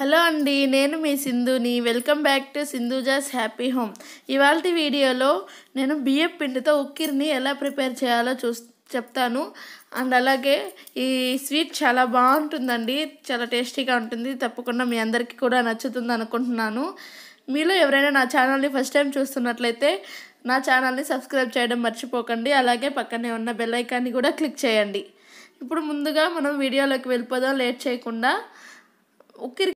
hello అండి నేను మీ సింధుని welcome back to Sindhuja's happy home ఇవాళ వీడియోలో నేను బియ్యం పిండితో ఉక్కిరిని ఎలా ప్రిపేర్ చేయాలో చూ చెప్తాను అండ్ అలాగే ఈ స్వీట్ చాలా బాగుంటుందండి చాలా టేస్టీగా ఉంటుంది తప్పకుండా మీ అందరికీ కూడా నచ్చుతుంది అనుకుంటున్నాను మీలో ఎవరైనా నా ఛానల్ని ఫస్ట్ టైం చూస్తున్నట్లయితే నా ఛానల్ని సబ్స్క్రైబ్ చేయడం మర్చిపోకండి అలాగే పక్కనే ఉన్న బెల్లైకాన్ని కూడా క్లిక్ చేయండి ఇప్పుడు ముందుగా మనం వీడియోలోకి వెళ్ళిపోదాం లేట్ చేయకుండా ఉక్కిరి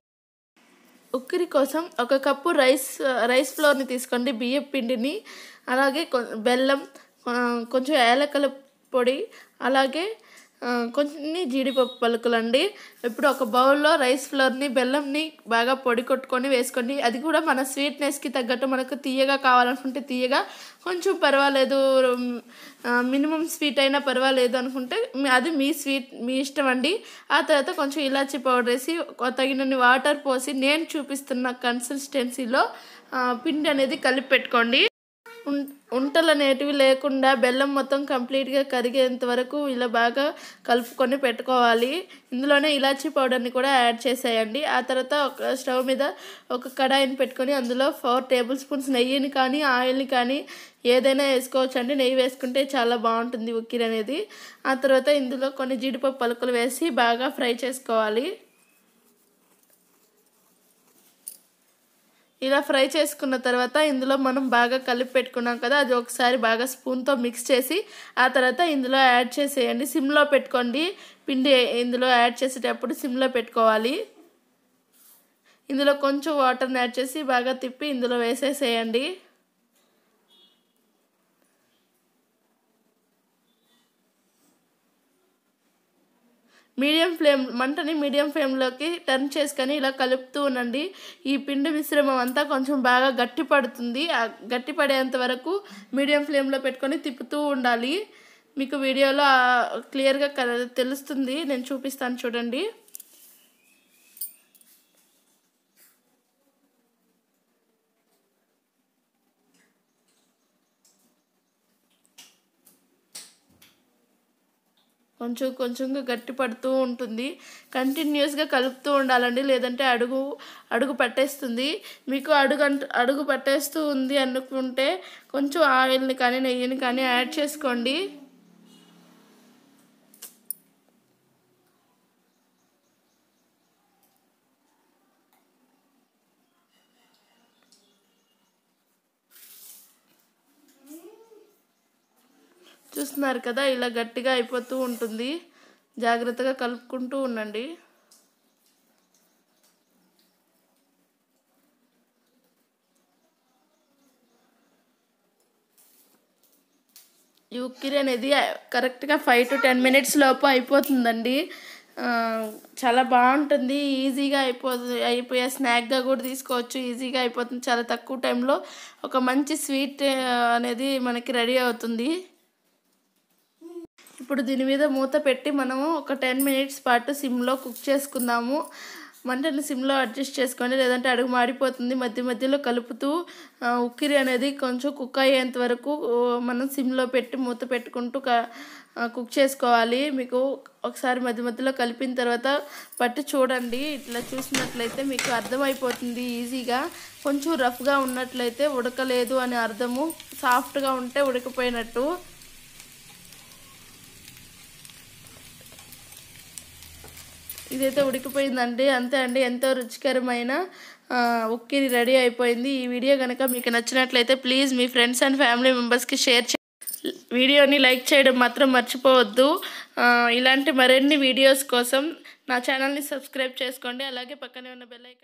ఉక్కిరి కోసం ఒక కప్పు రైస్ రైస్ ఫ్లోర్ని తీసుకోండి బియ్యం పిండిని అలాగే బెల్లం కొంచెం ఏలకల పొడి అలాగే కొన్ని జీడిపప్పు పలుకులు అండి ఇప్పుడు ఒక బౌల్లో రైస్ ఫ్లోర్ని బెల్లంని బాగా పొడి కొట్టుకొని వేసుకోండి అది కూడా మన స్వీట్నెస్కి తగ్గట్టు మనకు తీయగా కావాలనుకుంటే తీయగా కొంచెం పర్వాలేదు మినిమం స్వీట్ అయినా పర్వాలేదు అనుకుంటే అది మీ స్వీట్ మీ ఇష్టం అండి ఆ తర్వాత కొంచెం ఇలాచీ పౌడర్ వేసి తగినన్ని వాటర్ పోసి నేను చూపిస్తున్న కన్సిస్టెన్సీలో పిండి అనేది కలిపి పెట్టుకోండి ఉంటలు అనేటివి లేకుండా బెల్లం మొత్తం కంప్లీట్గా కరిగేంత వరకు ఇలా బాగా కలుపుకొని పెట్టుకోవాలి ఇందులోనే ఇలాచీ పౌడర్ని కూడా యాడ్ చేసేయండి ఆ తర్వాత ఒక స్టవ్ మీద ఒక కడాయిని పెట్టుకొని అందులో ఫోర్ టేబుల్ స్పూన్స్ నెయ్యిని కానీ ఆయిల్ని కానీ ఏదైనా వేసుకోవచ్చు అండి నెయ్యి వేసుకుంటే చాలా బాగుంటుంది ఉక్కిరి అనేది ఆ తర్వాత ఇందులో కొన్ని జీడిపప్పు పలుకులు వేసి బాగా ఫ్రై చేసుకోవాలి ఇలా ఫ్రై చేసుకున్న తర్వాత ఇందులో మనం బాగా కలిపి పెట్టుకున్నాం కదా అది ఒకసారి బాగా స్పూన్తో మిక్స్ చేసి ఆ తర్వాత ఇందులో యాడ్ చేసేయండి సిమ్లో పెట్టుకోండి పిండి ఇందులో యాడ్ చేసేటప్పుడు సిమ్లో పెట్టుకోవాలి ఇందులో కొంచెం వాటర్ని యాడ్ చేసి బాగా తిప్పి ఇందులో వేసేసేయండి మీడియం ఫ్లేమ్ మంటని మీడియం ఫ్లేమ్లోకి టర్న్ చేసుకొని ఇలా కలుపుతూ ఉండండి ఈ పిండి మిశ్రమం అంతా కొంచెం బాగా గట్టి పడుతుంది గట్టి పడేంత వరకు మీడియం ఫ్లేమ్లో పెట్టుకొని తిప్పుతూ ఉండాలి మీకు వీడియోలో క్లియర్గా తెలుస్తుంది నేను చూపిస్తాను చూడండి కొంచెం కొంచెంగా గట్టి పడుతూ ఉంటుంది కంటిన్యూస్గా కలుపుతూ ఉండాలండి లేదంటే అడుగు అడుగు పట్టేస్తుంది మీకు అడుగు అడుగు పట్టేస్తూ ఉంది అనుకుంటే కొంచెం ఆయిల్ని కానీ నెయ్యిని కానీ యాడ్ చేసుకోండి చూస్తున్నారు కదా ఇలా గట్టిగా అయిపోతూ ఉంటుంది జాగ్రత్తగా కలుపుకుంటూ ఉండండి ఈ ఉక్కిరి అనేది కరెక్ట్గా ఫైవ్ టు టెన్ మినిట్స్ లోపు అయిపోతుందండి చాలా బాగుంటుంది ఈజీగా అయిపోతుంది అయిపోయే స్నాక్గా కూడా తీసుకోవచ్చు ఈజీగా అయిపోతుంది చాలా తక్కువ టైంలో ఒక మంచి స్వీట్ అనేది మనకి రెడీ అవుతుంది ఇప్పుడు దీని మీద మూత పెట్టి మనము ఒక టెన్ మినిట్స్ పాటు సిమ్లో కుక్ చేసుకుందాము మంటను సిమ్లో అడ్జస్ట్ చేసుకోండి లేదంటే అడుగు మాడిపోతుంది మధ్య మధ్యలో కలుపుతూ ఉక్కిరి అనేది కొంచెం కుక్ అయ్యేంత వరకు మనం సిమ్లో పెట్టి మూత పెట్టుకుంటూ కుక్ చేసుకోవాలి మీకు ఒకసారి మధ్య మధ్యలో కలిపిన తర్వాత పట్టు చూడండి ఇట్లా చూసినట్లయితే మీకు అర్థమైపోతుంది ఈజీగా కొంచెం రఫ్గా ఉన్నట్లయితే ఉడకలేదు అని అర్థము సాఫ్ట్గా ఉంటే ఉడకపోయినట్టు ఇదైతే ఉడికిపోయిందండి అంతే అండి ఎంతో రుచికరమైన ఉక్కిరి రెడీ అయిపోయింది ఈ వీడియో కనుక మీకు నచ్చినట్లయితే ప్లీజ్ మీ ఫ్రెండ్స్ అండ్ ఫ్యామిలీ మెంబర్స్కి షేర్ చే వీడియోని లైక్ చేయడం మాత్రం మర్చిపోవద్దు ఇలాంటి మరిన్ని వీడియోస్ కోసం నా ఛానల్ని సబ్స్క్రైబ్ చేసుకోండి అలాగే పక్కనే ఉన్న బెల్